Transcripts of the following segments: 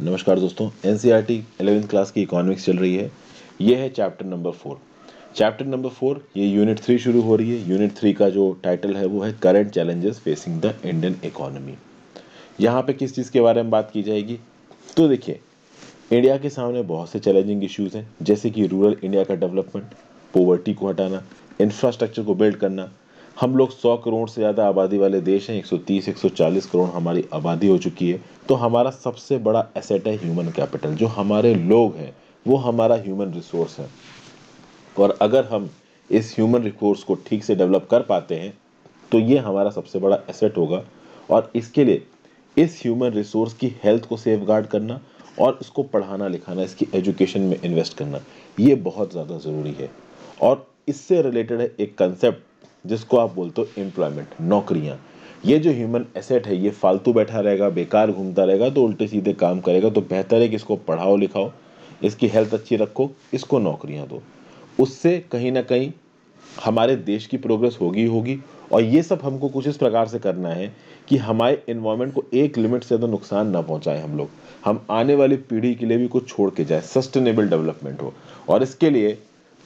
नमस्कार दोस्तों N C R T eleventh class की इकोनॉमिक्स चल रही है ये है chapter number four chapter number four ये यूनिट थ्री शुरू हो रही है यूनिट थ्री का जो टाइटल है वो है current challenges facing the Indian economy यहाँ पे किस चीज़ के बारे में बात की जाएगी तो देखिए इंडिया के सामने बहुत से चैलेंजिंग इश्यूज़ हैं जैसे कि रूरल इंडिया का डेवलपमेंट पोवर्टी को हटाना इंफ्रास्ट्रक्चर को बिल्ड करना हम लोग 100 करोड़ से ज़्यादा आबादी वाले देश हैं 130 140 करोड़ हमारी आबादी हो चुकी है तो हमारा सबसे बड़ा एसेट है ह्यूमन कैपिटल जो हमारे लोग हैं वो हमारा ह्यूमन रिसोर्स है और अगर हम इस ह्यूमन रिसोर्स को ठीक से डेवलप कर पाते हैं तो ये हमारा सबसे बड़ा एसेट होगा और इसके लिए इस ह्यूमन रिसोर्स की हेल्थ को सेफ गार्ड करना और इसको पढ़ाना लिखाना इसकी एजुकेशन में इन्वेस्ट करना ये बहुत ज़्यादा ज़रूरी है और इससे रिलेटेड है एक कंसेप्ट जिसको आप बोलते हो एम्प्लॉयमेंट नौकरियाँ ये जो ह्यूमन एसेट है ये फालतू बैठा रहेगा बेकार घूमता रहेगा तो उल्टे सीधे काम करेगा तो बेहतर है कि इसको पढ़ाओ लिखाओ इसकी हेल्थ अच्छी रखो इसको नौकरियाँ दो उससे कहीं ना कहीं हमारे देश की प्रोग्रेस होगी होगी और ये सब हमको कुछ इस प्रकार से करना है कि हमारे इन्वायरमेंट को एक लिमिट से ज़्यादा नुकसान ना पहुंचाए हम लोग हम आने वाली पीढ़ी के लिए भी कुछ छोड़ के जाए सस्टेनेबल डेवलपमेंट हो और इसके लिए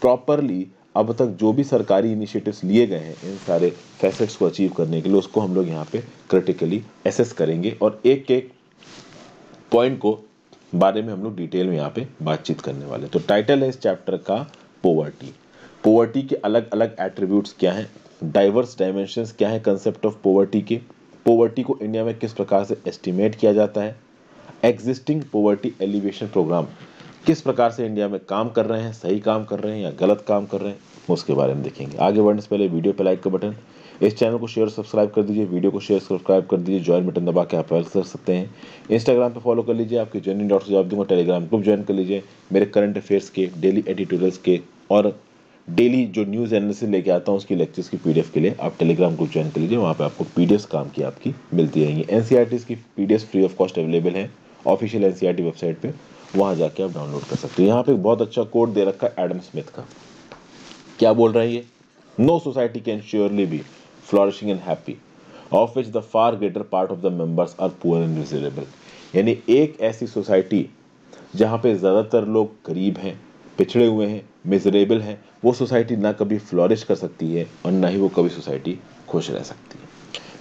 प्रॉपरली अब तक जो भी सरकारी इनिशिएटिव्स लिए गए हैं इन सारे फैसेट्स को अचीव करने के लिए उसको हम लोग यहाँ पे क्रिटिकली एसेस करेंगे और एक एक पॉइंट को बारे में हम लोग डिटेल में यहाँ पे बातचीत करने वाले तो टाइटल है इस चैप्टर का पोवर्टी पोवर्टी के अलग अलग एट्रीब्यूट्स क्या हैं डाइवर्स डायमेंशन क्या है कंसेप्ट ऑफ पोवर्टी के पोवर्टी को इंडिया में किस प्रकार से एस्टिमेट किया जाता है एग्जिस्टिंग पोवर्टी एलिवेशन प्रोग्राम किस प्रकार से इंडिया में काम कर रहे हैं सही काम कर रहे हैं या गलत काम कर रहे हैं उसके बारे में देखेंगे आगे बढ़ने से पहले वीडियो पर लाइक का बटन इस चैनल को शेयर सब्सक्राइब कर दीजिए वीडियो को शेयर सब्सक्राइब कर दीजिए ज्वाइन बटन दबा के आप हेल्प कर सकते हैं इंस्टाग्राम पे फॉलो कर लीजिए आपके जर्नी डॉट जवाब दूंगा टेलीग्राम ग्रुप ज्वाइन कर लीजिए मेरे करंट अफेयर्स के डेली एडिटोरियल्स के और डेली जो न्यूज़ एनालिसिस लेके आता हूँ उसकी लेक्चर्स की पी के लिए आप टेलीग्राम ग्रुप ज्वाइन कर लीजिए वहाँ पर आपको पी काम की आपकी मिलती रहेंगी एन e की पी फ्री ऑफ कॉस्ट अवेलेबल है ऑफिशियल एन वेबसाइट पर वहाँ जाके आप डाउनलोड कर सकते हो यहाँ पे बहुत अच्छा कोड दे रखा है एडम स्मिथ का क्या बोल रहा है ये no society can surely be flourishing and happy of which the far greater part of the members are poor and miserable यानी एक ऐसी सोसाइटी जहाँ पे ज़्यादातर लोग गरीब हैं पिछड़े हुए हैं मिजरेबल हैं वो सोसाइटी ना कभी फ्लॉरिश कर सकती है और ना ही वो कभी सोसाइटी खुश रह सकती है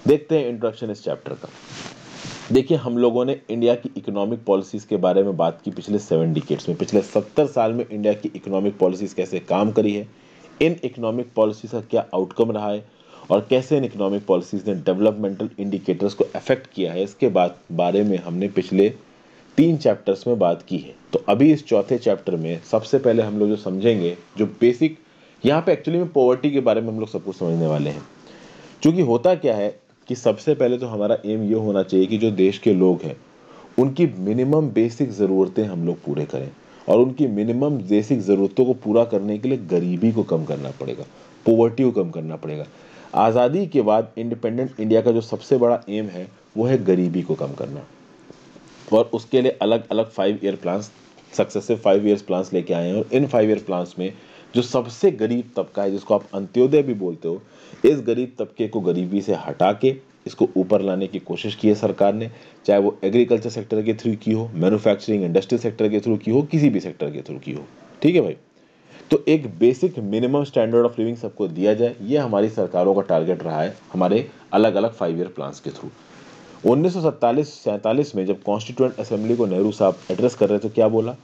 देखते हैं इंट्रोडक्शन इस चैप्टर का देखिए हम लोगों ने इंडिया की इकोनॉमिक पॉलिसीज़ के बारे में बात की पिछले सेवन डिकेट्स में पिछले सत्तर साल में इंडिया की इकोनॉमिक पॉलिसीज़ कैसे काम करी है इन इकोनॉमिक पॉलिसीज़ का क्या आउटकम रहा है और कैसे इन इकोनॉमिक पॉलिसीज़ ने डेवलपमेंटल इंडिकेटर्स को अफेक्ट किया है इसके बाद बारे में हमने पिछले तीन चैप्टर्स में बात की है तो अभी इस चौथे चैप्टर में सबसे पहले हम लोग जो समझेंगे जो बेसिक यहाँ पे एक्चुअली में पॉवर्टी के बारे में हम लोग सब कुछ समझने वाले हैं क्योंकि होता क्या है कि सबसे पहले तो हमारा एम ये होना चाहिए कि जो देश के लोग हैं उनकी मिनिमम बेसिक ज़रूरतें हम लोग पूरे करें और उनकी मिनिमम बेसिक ज़रूरतों को पूरा करने के लिए गरीबी को कम करना पड़ेगा पोवर्टी को कम करना पड़ेगा आज़ादी के बाद इंडिपेंडेंट इंडिया का जो सबसे बड़ा एम है वो है गरीबी को कम करना और उसके लिए अलग अलग five year plans successive five years plans लेके आए हैं और इन फाइव ईयर प्लान्स में जो सबसे गरीब तबका है जिसको आप अंत्योदय भी बोलते हो इस गरीब तबके को गरीबी से हटा के इसको ऊपर लाने की कोशिश की है सरकार ने चाहे वो एग्रीकल्चर सेक्टर के थ्रू की हो मैन्युफैक्चरिंग इंडस्ट्री सेक्टर के थ्रू की हो किसी भी सेक्टर के थ्रू की हो ठीक है भाई तो एक basic minimum standard of living सबको दिया जाए ये हमारी सरकारों का टारगेट रहा है हमारे अलग अलग फाइव ईयर प्लान्स के थ्रू उन्नीस सौ में जब कॉन्स्टिट्यूंट असेंबली को नेहरू साहब एड्रेस कर रहे थे क्या बोला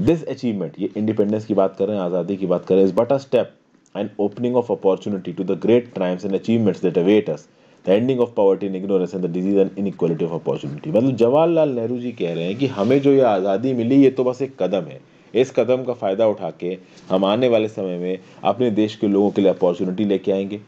दिस अचीवमेंट ये इंडिपेंडेंस की बात कर रहे हैं आज़ादी की बात कर रहे हैं is but a step and opening of opportunity to the great crimes and achievements that await us the ending of poverty in ignorance and the disease and inequality of opportunity मतलब जवाहरलाल नेहरू जी कह रहे हैं कि हमें जो ये आज़ादी मिली ये तो बस एक कदम है इस कदम का फ़ायदा उठा के हम आने वाले समय में अपने देश के लोगों के लिए अपॉर्चुनिटी लेके आएंगे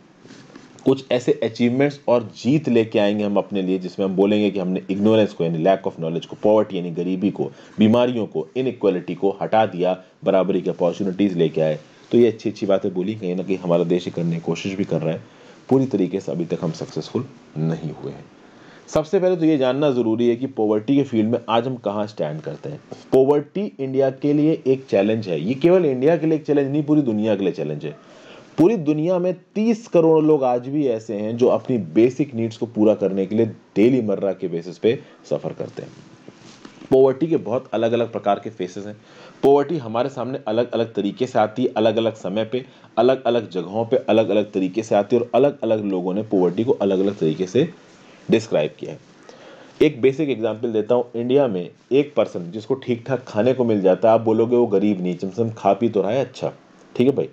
कुछ ऐसे अचीवमेंट्स और जीत लेके आएंगे हम अपने लिए जिसमें हम बोलेंगे कि हमने इग्नोरेंस को यानी लैक ऑफ नॉलेज को पॉवर्टी यानी गरीबी को बीमारियों को इनक्वलिटी को हटा दिया बराबरी की अपॉर्चुनिटीज़ लेके आए तो ये अच्छी अच्छी बातें बोली कहीं ना कहीं हमारा देश करने की कोशिश भी कर रहा है पूरी तरीके से अभी तक हम सक्सेसफुल नहीं हुए हैं सबसे पहले तो ये जानना ज़रूरी है कि पॉवर्टी के फील्ड में आज हम कहाँ स्टैंड करते हैं पॉवर्टी इंडिया के लिए एक चैलेंज है ये केवल इंडिया के लिए एक चैलेंज नहीं पूरी दुनिया के लिए चैलेंज है पूरी दुनिया में 30 करोड़ लोग आज भी ऐसे हैं जो अपनी बेसिक नीड्स को पूरा करने के लिए डेली मर्रा के बेसिस पे सफ़र करते हैं पोवर्टी के बहुत अलग अलग प्रकार के फेसेस हैं पोवर्टी हमारे सामने अलग अलग तरीके से आती है अलग अलग समय पे अलग अलग जगहों पे अलग अलग तरीके से आती है और अलग अलग लोगों ने पोवर्टी को अलग अलग तरीके से डिस्क्राइब किया है एक बेसिक एग्जाम्पल देता हूँ इंडिया में एक पर्सन जिसको ठीक ठाक खाने को मिल जाता है आप बोलोगे वो गरीब नहीं चमसम खा पी तो रहा है अच्छा ठीक है भाई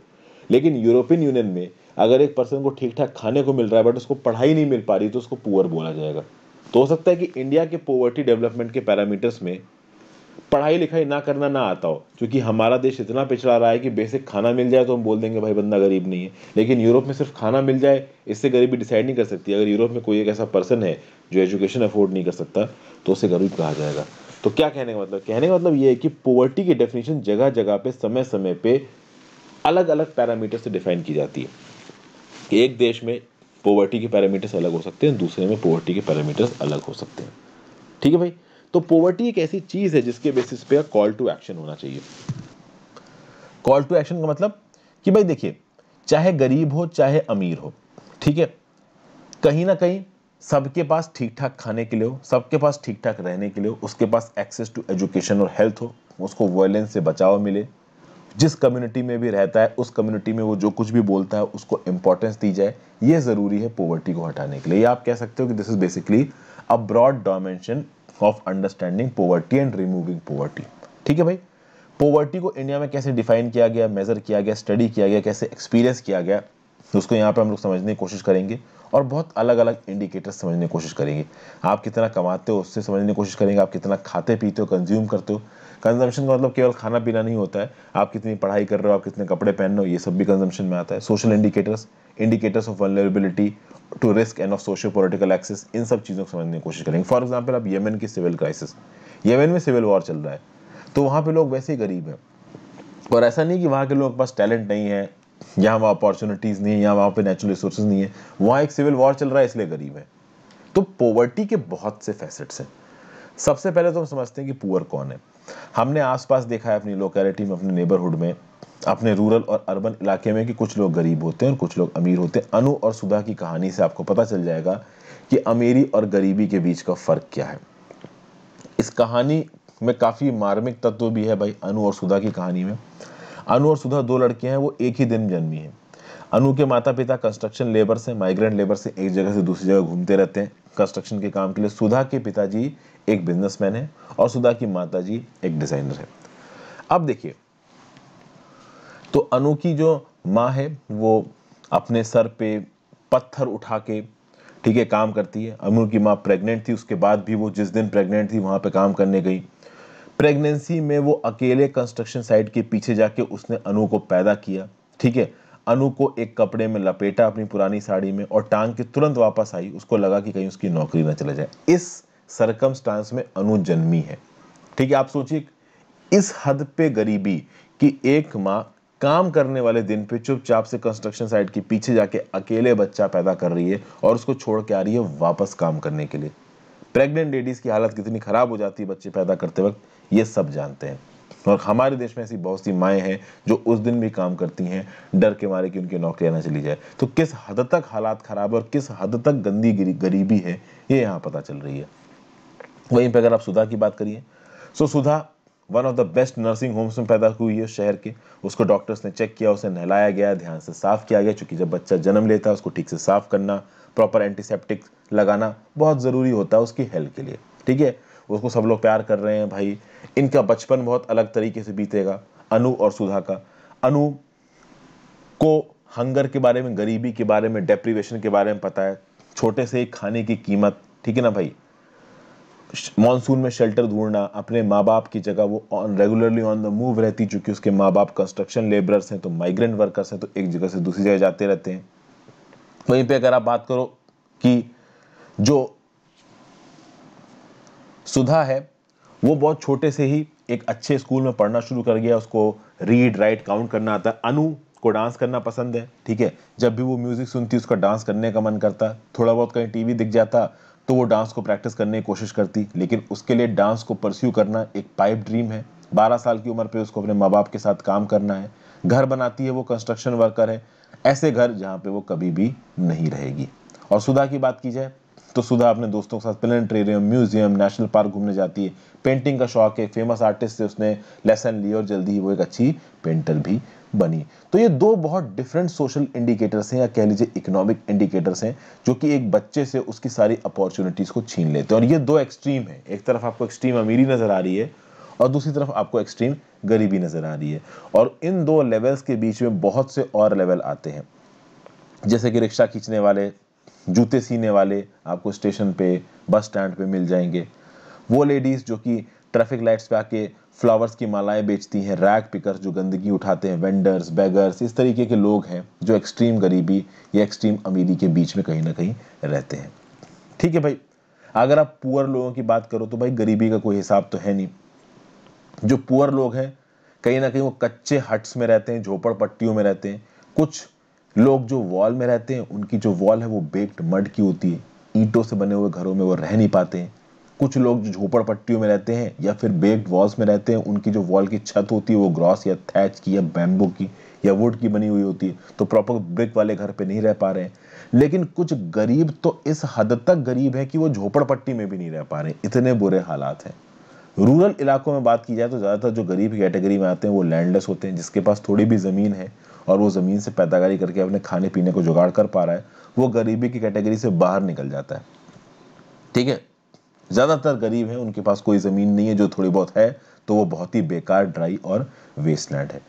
लेकिन यूरोपियन यूनियन में अगर एक पर्सन को ठीक ठाक खाने को मिल रहा है बट उसको पढ़ाई नहीं मिल पा रही तो उसको पुअर बोला जाएगा तो हो सकता है कि इंडिया के पोवर्टी डेवलपमेंट के पैरामीटर्स में पढ़ाई लिखाई ना करना ना आता हो क्योंकि हमारा देश इतना पिछड़ा रहा है कि बेसिक खाना मिल जाए तो हम बोल देंगे भाई बंदा गरीब नहीं है लेकिन यूरोप में सिर्फ खाना मिल जाए इससे गरीबी डिसाइड नहीं कर सकती अगर यूरोप में कोई एक ऐसा पर्सन है जो एजुकेशन अफोर्ड नहीं कर सकता तो उसे गरीब कहा जाएगा तो क्या कहने का मतलब कहने का मतलब ये है कि पोवर्टी की डेफिनेशन जगह जगह पे समय समय पे अलग अलग पैरामीटर से डिफाइन की जाती है कि एक देश में पोवर्टी के पैरामीटर्स अलग हो सकते हैं दूसरे में पोवर्टी के पैरामीटर्स अलग हो सकते हैं ठीक है भाई तो पोवर्टी एक ऐसी चीज़ है जिसके बेसिस पे कॉल टू एक्शन होना चाहिए कॉल टू एक्शन का मतलब कि भाई देखिए चाहे गरीब हो चाहे अमीर हो ठीक है कहीं ना कहीं सबके पास ठीक ठाक खाने के लिए हो सबके पास ठीक ठाक रहने के लिए हो उसके पास एक्सेस टू एजुकेशन और हेल्थ हो उसको वायलेंस से बचाव मिले जिस कम्युनिटी में भी रहता है उस कम्युनिटी में वो जो कुछ भी बोलता है उसको इम्पोर्टेंस दी जाए ये ज़रूरी है पोवर्टी को हटाने के लिए आप कह सकते हो कि this is basically a broad dimension of understanding poverty and removing poverty ठीक है भाई पोवर्टी को इंडिया में कैसे डिफाइन किया गया मेज़र किया गया स्टडी किया गया कैसे एक्सपीरियंस किया गया उसको यहाँ पर हम लोग समझने की कोशिश करेंगे और बहुत अलग अलग इंडिकेटर्स समझने की कोशिश करेंगे आप कितना कमाते हो उससे समझने की कोशिश करेंगे आप कितना खाते पीते हो कंज्यूम करते हो कंजम्पशन का मतलब केवल खाना पीना नहीं होता है आप कितनी पढ़ाई कर रहे हो आप कितने कपड़े पहन रहे हो ये सब भी कंजम्पशन में आता है social indicators indicators of vulnerability to risk and of social political access इन सब चीज़ों को समझने की कोशिश करेंगे फॉर एग्जाम्पल आप येमेन की सिविल क्राइसिस येमन में सिविल वॉर चल रहा है तो वहाँ पर लोग वैसे ही गरीब हैं और ऐसा नहीं कि वहाँ के लोगों के पास टैलेंट नहीं है यहाँ वहाँ अपॉर्चुनिटीज़ नहीं है यहाँ वहाँ पर नेचुरल रिसोर्स नहीं है वहाँ एक सिविल वॉर चल रहा है इसलिए गरीब है तो पॉवर्टी के बहुत से फैसेट्स हैं सबसे पहले तो हम समझते हैं कि पुअर कौन है हमने आसपास देखा है अपनी लोकेलिटी में अपने नेबरहुड में अपने रूरल और अर्बन इलाके में कि कुछ लोग गरीब होते हैं और कुछ लोग अमीर होते हैं अनु और सुधा की कहानी से आपको पता चल जाएगा कि अमीरी और गरीबी के बीच का फ़र्क क्या है इस कहानी में काफ़ी मार्मिक तत्व भी है भाई अनु और सुधा की कहानी में अनु और सुधा दो लड़के हैं वो एक ही दिन जन्मी हैं अनु के माता पिता कंस्ट्रक्शन लेबर से माइग्रेंट लेबर से एक जगह से दूसरी जगह घूमते रहते हैं कंस्ट्रक्शन के काम के लिए सुधा के पिताजी एक बिजनेसमैन है और सुधा की माता जी एक डिज़ाइनर है अब देखिए तो अनु की जो माँ है वो अपने सर पे पत्थर उठा के ठीक है काम करती है अनु की माँ प्रेग्नेंट थी उसके बाद भी वो जिस दिन प्रेग्नेंट थी वहाँ पे काम करने गई प्रेगनेंसी में वो अकेले कंस्ट्रक्शन साइट के पीछे जाके उसने अनु को पैदा किया ठीक है अनु को एक कपड़े में लपेटा अपनी पुरानी साड़ी में और टांग के तुरंत वापस आई उसको लगा कि कहीं उसकी नौकरी ना चले जाए इस सरकम में अनु जन्मी है ठीक है आप सोचिए इस हद पे गरीबी कि एक माँ काम करने वाले दिन पे चुपचाप से कंस्ट्रक्शन साइट के पीछे जाके अकेले बच्चा पैदा कर रही है और उसको छोड़ के आ रही है वापस काम करने के लिए प्रेग्नेंट लेडीज़ की हालत कितनी ख़राब हो जाती है बच्चे पैदा करते वक्त ये सब जानते हैं और हमारे देश में ऐसी बहुत सी माएँ हैं जो उस दिन भी काम करती हैं डर के मारे कि उनकी नौकरियाँ ना चली जाए तो किस हद तक हालात ख़राब और किस हद तक गंदी गरीबी है ये यहाँ पता चल रही है वहीं पर अगर आप सुधा की बात करिए सो तो Sudha one of the best nursing homes में पैदा हुई है शहर के उसको डॉक्टर्स ने चेक किया उसे नहलाया गया ध्यान से साफ़ किया गया चूंकि जब बच्चा जन्म लेता है उसको ठीक से साफ़ करना प्रॉपर एंटीसेप्टिक लगाना बहुत ज़रूरी होता है उसकी हेल्थ के लिए ठीक है उसको सब लोग प्यार कर रहे हैं भाई इनका बचपन बहुत अलग तरीके से बीतेगा अनु और सुधा का अनु को हंगर के बारे में गरीबी के बारे में डेप्रीवेशन के बारे में पता है छोटे से खाने की कीमत ठीक है ना भाई मानसून में शेल्टर ढूंढना अपने माँ बाप की जगह वो on regularly on the move रहती चूंकि उसके माँ बाप कंस्ट्रक्शन लेबरर्स हैं तो माइग्रेंट वर्कर्स हैं तो एक जगह से दूसरी जगह जाते रहते हैं वहीं पे अगर आप बात करो कि जो सुधा है वो बहुत छोटे से ही एक अच्छे स्कूल में पढ़ना शुरू कर गया उसको रीड राइट काउंट करना आता है अनु को डांस करना पसंद है ठीक है जब भी वो म्यूज़िक सुनती उसका डांस करने का मन करता थोड़ा बहुत कहीं टीवी दिख जाता तो वो डांस को प्रैक्टिस करने की कोशिश करती लेकिन उसके लिए डांस को परस्यू करना एक पाइप ड्रीम है बारह साल की उम्र पे उसको अपने माँ बाप के साथ काम करना है घर बनाती है वो कंस्ट्रक्शन वर्कर है ऐसे घर जहाँ पे वो कभी भी नहीं रहेगी और सुधा की बात की जाए तो सुधा अपने दोस्तों के साथ प्लेनेटेरियम म्यूजियम नेशनल पार्क घूमने जाती है पेंटिंग का शौक है फेमस आर्टिस्ट से उसने लेसन लिया और जल्दी ही वो एक अच्छी पेंटर भी बनी तो ये दो बहुत डिफरेंट सोशल इंडिकेटर्स हैं या कह लीजिए इकोनॉमिक इंडिकेटर्स हैं जो कि एक बच्चे से उसकी सारी अपॉर्चुनिटीज़ को छीन लेते हैं और ये दो एक्सट्रीम है एक तरफ आपको एक्सट्रीम अमीरी नज़र आ रही है और दूसरी तरफ आपको एक्सट्रीम गरीबी नज़र आ रही है और इन दो लेवल्स के बीच में बहुत से और लेवल आते हैं जैसे कि रिक्शा खींचने वाले जूते सीने वाले आपको स्टेशन पे बस स्टैंड पे मिल जाएंगे वो लेडीज़ जो कि ट्रैफिक लाइट्स पे आके फ्लावर्स की मालाएं बेचती हैं रैग पिकर्स जो गंदगी उठाते हैं वेंडर्स बैगर्स इस तरीके के लोग हैं जो एक्सट्रीम गरीबी या एक्सट्रीम अमीरी के बीच में कहीं ना कहीं रहते हैं ठीक है भाई अगर आप पुअर लोगों की बात करो तो भाई गरीबी का कोई हिसाब तो है नहीं जो पुअर लोग हैं कहीं ना कहीं वो कच्चे हट्स में रहते हैं झोपड़पट्टियों में रहते हैं कुछ लोग जो वॉल में रहते हैं उनकी जो वॉल है वो बेक्ड मड की होती है ईंटों से बने हुए घरों में वो रह नहीं पाते हैं कुछ लोग जो झोपड़ पट्टियों में रहते हैं या फिर बेक्ड वॉल्स में रहते हैं उनकी जो वॉल की छत होती है वो ग्रॉस या थैच की या बैम्बू की या वुड की बनी हुई होती है तो प्रॉपर ब्रिक वाले घर पर नहीं रह पा रहे हैं लेकिन कुछ गरीब तो इस हद तक गरीब है कि वो झोपड़ पट्टी में भी नहीं रह पा रहे इतने बुरे हालात हैं रूरल इलाकों में बात की जाए तो ज़्यादातर जो गरीब कैटेगरी में आते हैं वो लैंडलेस होते हैं जिसके पास थोड़ी भी ज़मीन है और वो ज़मीन से पैदागारी करके अपने खाने पीने को जुगाड़ कर पा रहा है वो गरीबी की कैटेगरी से बाहर निकल जाता है ठीक है ज़्यादातर गरीब हैं उनके पास कोई ज़मीन नहीं है जो थोड़ी बहुत है तो वो बहुत ही बेकार ड्राई और वेस्टलैंड है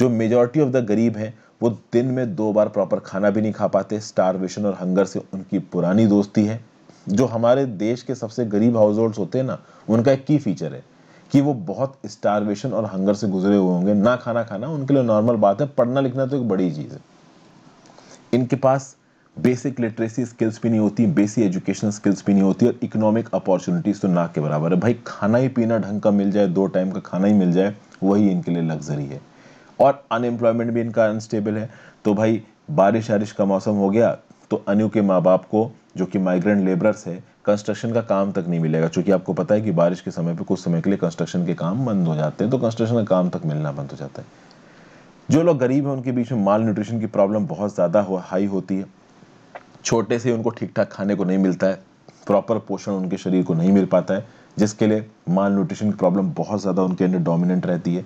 जो मेजॉरिटी ऑफ द गरीब हैं वो दिन में दो बार प्रॉपर खाना भी नहीं खा पाते स्टारवेशन और हंगर से उनकी पुरानी दोस्ती है जो हमारे देश के सबसे गरीब हाउस होते हैं ना उनका एक की फीचर है कि वो बहुत स्टारवेशन और हंगर से गुजरे हुए होंगे ना खाना खाना उनके लिए नॉर्मल बात है पढ़ना लिखना तो एक बड़ी चीज़ है इनके पास बेसिक लिटरेसी स्किल्स भी नहीं होती बेसिक एजुकेशन स्किल्स भी नहीं होती और इकोनॉमिक अपॉर्चुनिटीज़ तो ना के बराबर है भाई खाना ही पीना ढंग का मिल जाए दो टाइम का खाना ही मिल जाए वही इनके लिए लग्जरी है और अनएम्प्लॉयमेंट भी इनका अनस्टेबल है तो भाई बारिश वारिश का मौसम हो गया तो अनु के माँ बाप को जो कि माइग्रेंट लेबरर्स है कंस्ट्रक्शन का काम तक नहीं मिलेगा क्योंकि आपको पता है कि बारिश के समय पे कुछ समय के लिए कंस्ट्रक्शन के काम बंद हो जाते हैं तो कंस्ट्रक्शन का काम तक मिलना बंद हो जाता है जो लोग गरीब हैं उनके बीच में माल न्यूट्रिशन की प्रॉब्लम बहुत ज़्यादा हो, हाई होती है छोटे से उनको ठीक ठाक खाने को नहीं मिलता है प्रॉपर पोषण उनके शरीर को नहीं मिल पाता है जिसके लिए माल न्यूट्रिशन की प्रॉब्लम बहुत ज़्यादा उनके अंदर डोमिनेंट रहती है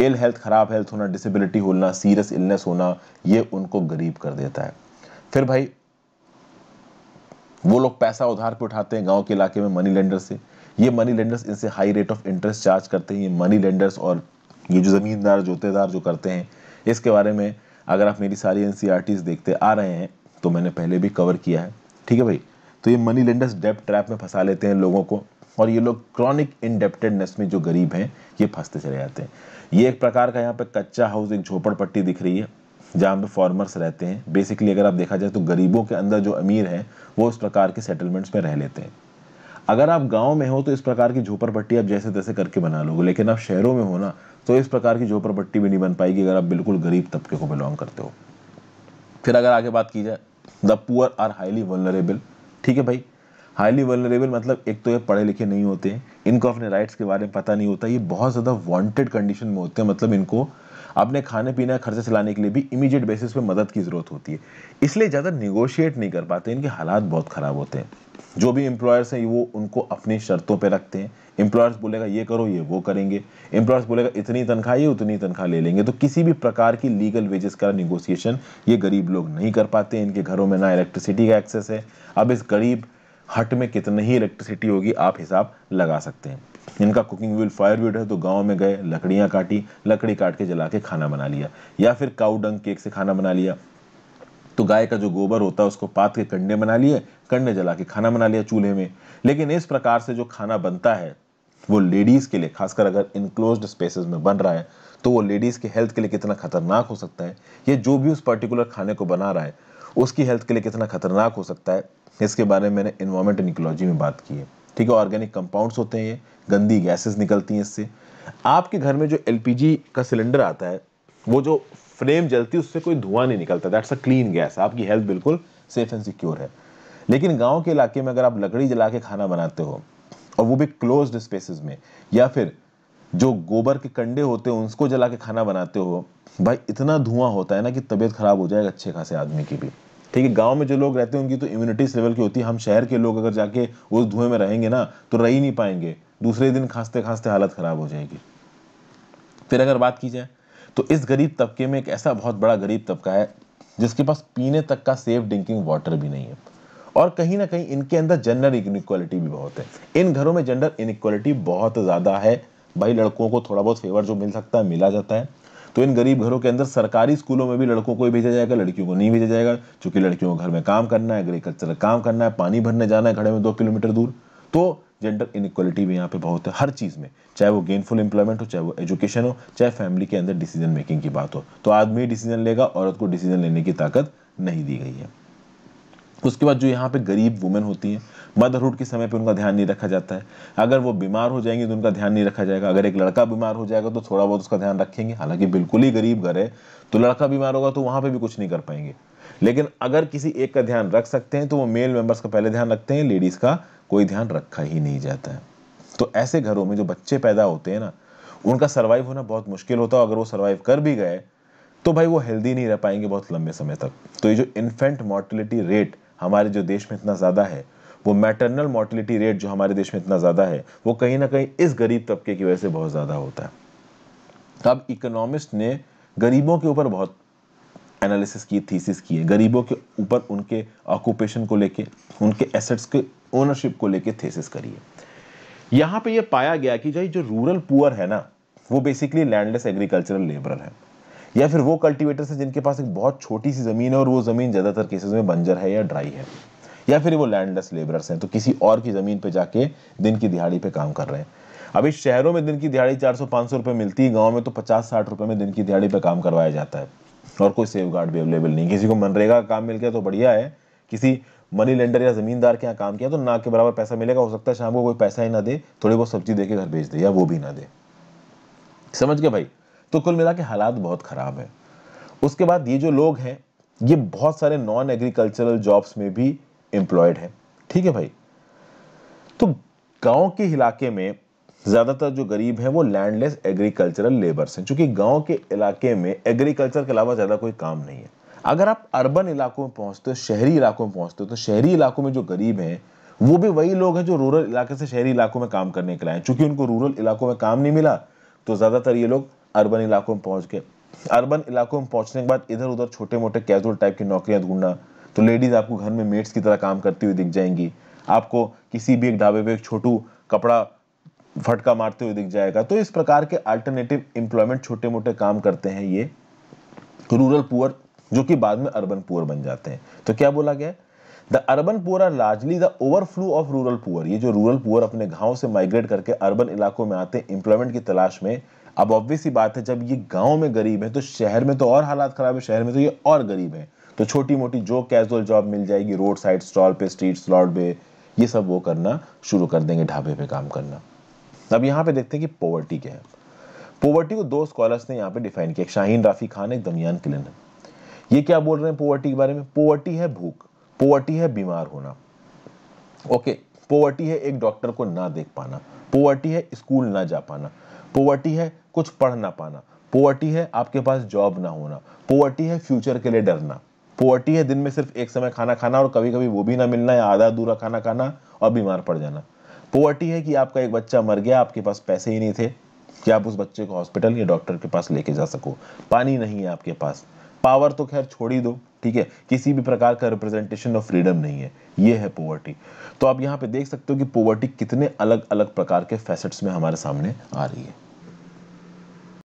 इल हेल्थ ख़राब हेल्थ होना डिसेबिलिटी होना सीरियस इलनेस होना ये उनको गरीब कर देता है फिर भाई वो लोग पैसा उधार पर उठाते हैं गाँव के इलाके में मनी लेंडर से ये मनी लेंडर्स इनसे high rate of interest charge करते हैं ये मनी लेंडर्स और ये जो ज़मींदार जोतेदार जो करते हैं इसके बारे में अगर आप मेरी सारी एन e देखते आ रहे हैं तो मैंने पहले भी कवर किया है ठीक है भाई तो ये मनी लेंडर्स डेप ट्रैप में फंसा लेते हैं लोगों को और ये लोग क्रॉनिक इनडेप्टेडनेस में जो गरीब हैं ये फंसते चले जाते हैं ये एक प्रकार का यहाँ पे कच्चा हाउस एक झोपड़पट्टी दिख रही है जहाँ पे फार्मर्स रहते हैं बेसिकली अगर आप देखा जाए तो गरीबों के अंदर जो अमीर हैं वो इस प्रकार के सेटलमेंट्स में रह लेते हैं अगर आप गांव में हो तो इस प्रकार की झोपड़पट्टी आप जैसे तैसे करके बना लोगे लेकिन आप शहरों में हो ना तो इस प्रकार की झोपड़पट्टी भी नहीं बन पाएगी अगर आप बिल्कुल गरीब तबके को बिलोंग करते हो फिर अगर आगे बात की जाए the poor are highly vulnerable ठीक है भाई हाईली वनरेबल मतलब एक तो ये पढ़े लिखे नहीं होते इनको अपने राइट्स के बारे में पता नहीं होता ये बहुत ज़्यादा वॉन्टेड कंडीशन में होते हैं मतलब इनको आपने खाने पीने का खर्चा चलाने के लिए भी इमीडिएट बेसिस पे मदद की ज़रूरत होती है इसलिए ज़्यादा निगोशिएट नहीं कर पाते इनके हालात बहुत ख़राब होते हैं जो भी एम्प्लॉयर्स हैं वो उनको अपनी शर्तों पर रखते हैं एम्प्लॉयर्स बोलेगा ये करो ये वो करेंगे एम्प्लॉयर्स बोलेगा इतनी तनख्वाह ये उतनी तनख्वाह ले लेंगे तो किसी भी प्रकार की लीगल वेजेस का निगोसिएशन ये गरीब लोग नहीं कर पाते इनके घरों में ना इलेक्ट्रिसिटी का एक्सेस है अब इस गरीब हट में कितनी ही इलेक्ट्रिसिटी होगी आप हिसाब लगा सकते हैं इनका कुकिंग व्हील फायरवुड है तो गांव में गए लकड़ियां काटी लकड़ी काट के जला के खाना बना लिया या फिर काउडंग केक से खाना बना लिया तो गाय का जो गोबर होता है उसको पात के कंडे बना लिए कंडे जला के खाना बना लिया चूल्हे में लेकिन इस प्रकार से जो खाना बनता है वो लेडीज़ के लिए खासकर अगर इनक्लोज स्पेसेस में बन रहा है तो वो लेडीज़ के हेल्थ के लिए कितना खतरनाक हो सकता है ये जो भी उस पर्टिकुलर खाने को बना रहा है उसकी हेल्थ के लिए कितना खतरनाक हो सकता है इसके बारे में मैंने इन्वायरमेंट इकोलॉजी में बात की है ठीक है ऑर्गेनिक कंपाउंड्स होते हैं ये गंदी गैसेस निकलती हैं इससे आपके घर में जो एलपीजी का सिलेंडर आता है वो जो फ्लेम जलती है उससे कोई धुआं नहीं निकलता दैट्स अ क्लीन गैस आपकी हेल्थ बिल्कुल सेफ एंड सिक्योर है लेकिन गाँव के इलाके में अगर आप लकड़ी जला के खाना बनाते हो और वो भी क्लोज स्पेसिस में या फिर जो गोबर के कंडे होते हैं उसको जला के खाना बनाते हो भाई इतना धुआं होता है ना कि तबीयत खराब हो जाएगा अच्छे खासे आदमी की भी ठीक है गांव में जो लोग रहते हैं उनकी तो इम्यूनिटीज लेवल की होती है हम शहर के लोग अगर जाके उस धुएं में रहेंगे ना तो रह ही नहीं पाएंगे दूसरे दिन खांसते खांसते हालत ख़राब हो जाएगी फिर अगर बात की जाए तो इस गरीब तबके में एक ऐसा बहुत बड़ा गरीब तबका है जिसके पास पीने तक का सेफ ड्रिंकिंग वाटर भी नहीं है और कहीं ना कहीं इनके अंदर जेंडर इनक्वालिटी भी बहुत है इन घरों में जेंडर इनक्वालिटी बहुत ज़्यादा है भाई लड़कों को थोड़ा बहुत फेवर जो मिल सकता है मिला जाता है तो इन गरीब घरों के अंदर सरकारी स्कूलों में भी लड़कों को ही भेजा जाएगा लड़कियों को नहीं भेजा जाएगा चूंकि लड़कियों को घर में काम करना है एग्रीकल्चर का काम करना है पानी भरने जाना है खड़े में दो किलोमीटर दूर तो जेंडर इनक्वालिटी भी यहाँ पे बहुत है हर चीज़ में चाहे वो गेनफुल एम्प्लॉयमेंट हो चाहे वो एजुकेशन हो चाहे फैमिली के अंदर डिसीजन मेकिंग की बात हो तो आदमी डिसीजन लेगा औरत को डिसीजन लेने की ताकत नहीं दी गई है उसके बाद जो यहाँ पे गरीब वुमेन होती हैं मदरहुड के समय पे उनका ध्यान नहीं रखा जाता है अगर वो बीमार हो जाएंगी तो उनका ध्यान नहीं रखा जाएगा अगर एक लड़का बीमार हो जाएगा तो थोड़ा बहुत उसका ध्यान रखेंगे हालांकि बिल्कुल ही गरीब घर है तो लड़का बीमार होगा तो वहाँ पर भी कुछ नहीं कर पाएंगे लेकिन अगर किसी एक का ध्यान रख सकते हैं तो वो मेल मेम्बर्स का पहले ध्यान रखते हैं लेडीज़ का कोई ध्यान रखा ही नहीं जाता है तो ऐसे घरों में जो बच्चे पैदा होते हैं ना उनका सर्वाइव होना बहुत मुश्किल होता है अगर वो सर्वाइव कर भी गए तो भाई वो हेल्दी नहीं रह पाएंगे बहुत लंबे समय तक तो ये जो इन्फेंट मॉर्टिलिटी रेट हमारे जो देश में इतना ज़्यादा है वो मैटरनल मोर्टिलिटी रेट जो हमारे देश में इतना ज़्यादा है वो कहीं ना कहीं इस गरीब तबके की वजह से बहुत ज़्यादा होता है अब इकोनॉमिस्ट ने गरीबों के ऊपर बहुत एनालिसिस की थीसिस की है गरीबों के ऊपर उनके ऑक्यूपेशन को लेके उनके एसेट्स के ओनरशिप को लेके थीसिस करी है यहाँ पे ये पाया गया कि जो रूरल पुअर है ना वो बेसिकली लैंडलेस एग्रीकल्चरल लेबर है या फिर वो कल्टीवेटर्स हैं जिनके पास एक बहुत छोटी सी ज़मीन है और वो ज़मीन ज़्यादातर केसेस में बंजर है या ड्राई है या फिर वो लैंडलेस लेबरर्स हैं तो किसी और की ज़मीन पे जाके दिन की दिहाड़ी पे काम कर रहे हैं अभी शहरों में दिन की दिहाड़ी 400-500 रुपए मिलती है गाँव में तो 50-60 रुपए में दिन की दिहाड़ी पे काम करवाया जाता है और कोई सेफ गार्ड भी अवेलेबल नहीं किसी को मनरेगा का काम मिल गया तो बढ़िया है किसी मनी लेंडर या ज़मींदार के यहाँ काम किया तो ना के बराबर पैसा मिलेगा हो सकता है शाम को कोई पैसा ही ना दे थोड़ी बहुत सब्जी दे के घर भेज दे या वो भी ना दे समझ गए भाई तो कुल मिला के हालात बहुत ख़राब है उसके बाद ये जो लोग हैं ये बहुत सारे नॉन एग्रीकल्चरल जॉब्स में भी एम्प्लॉयड हैं ठीक है भाई तो गांव के इलाके में ज़्यादातर जो गरीब हैं वो लैंडलेस एग्रीकल्चरल लेबर्स हैं क्योंकि गांव के इलाके में एग्रीकल्चर के अलावा ज़्यादा कोई काम नहीं है अगर आप अर्बन इलाकों में पहुंचते हो शहरी इलाकों में पहुंचते हो तो शहरी इलाकों में जो गरीब हैं वो भी वही लोग हैं जो रूरल इलाके से शहरी इलाकों में काम करने के लिए आए चूंकि उनको रूरल इलाकों में काम नहीं मिला तो ज़्यादातर ये लोग अर्बन इलाकों में पहुंच गए अर्बन इलाकों में पहुंचने के बाद इधर उधर छोटे मोटे कैजुअल टाइप की नौकरियां ढूंढना तो लेडीज आपको घर में मेट्स की तरह काम करती हुई दिख जाएंगी आपको किसी भी एक ढाबे पे एक छोटू कपड़ा फटका मारते हुए दिख जाएगा तो इस प्रकार के अल्टरनेटिव एम्प्लॉयमेंट छोटे मोटे काम करते हैं ये रूरल पुअर जो कि बाद में अर्बन पुअर बन जाते हैं तो क्या बोला गया the urban poor are largely the overflow of rural poor ये जो रूरल पुअर अपने गांव से माइग्रेट करके अर्बन इलाकों में आते हैं एम्प्लॉयमेंट की तलाश में अब ऑब्वियस ही बात है जब ये गांव में गरीब है तो शहर में तो और हालात खराब है शहर में तो ये और गरीब है तो छोटी मोटी जो कैजुअल जॉब मिल जाएगी रोड साइड स्टॉल पे स्ट्रीट स्लॉट पे ये सब वो करना शुरू कर देंगे ढाबे पे काम करना अब यहाँ पे देखते हैं कि पोवर्टी क्या है पोवर्टी को दो स्कॉलर्स ने यहाँ पे डिफाइन किया शाहीन राफी खान एक दमियान क्लिन ये क्या बोल रहे हैं पोवर्टी के बारे में पोवर्टी है भूख पोवर्टी है बीमार होना ओके पोवर्टी है एक डॉक्टर को ना देख पाना पोवर्टी है स्कूल ना जा पाना पोवर्टी है कुछ पढ़ ना पाना पोवर्टी है आपके पास जॉब ना होना पोवर्टी है फ्यूचर के लिए डरना पोवर्टी है दिन में सिर्फ एक समय खाना खाना और कभी कभी वो भी ना मिलना या आधा अधूरा खाना खाना और बीमार पड़ जाना पोवर्टी है कि आपका एक बच्चा मर गया आपके पास पैसे ही नहीं थे कि आप उस बच्चे को हॉस्पिटल या डॉक्टर के पास लेके जा सको पानी नहीं है आपके पास पावर तो खैर छोड़ ही दो ठीक है किसी भी प्रकार का रिप्रेजेंटेशन ऑफ फ्रीडम नहीं है ये है पोवर्टी तो आप यहाँ पे देख सकते हो कि पोवर्टी कितने अलग अलग प्रकार के फैसेट्स में हमारे सामने आ रही है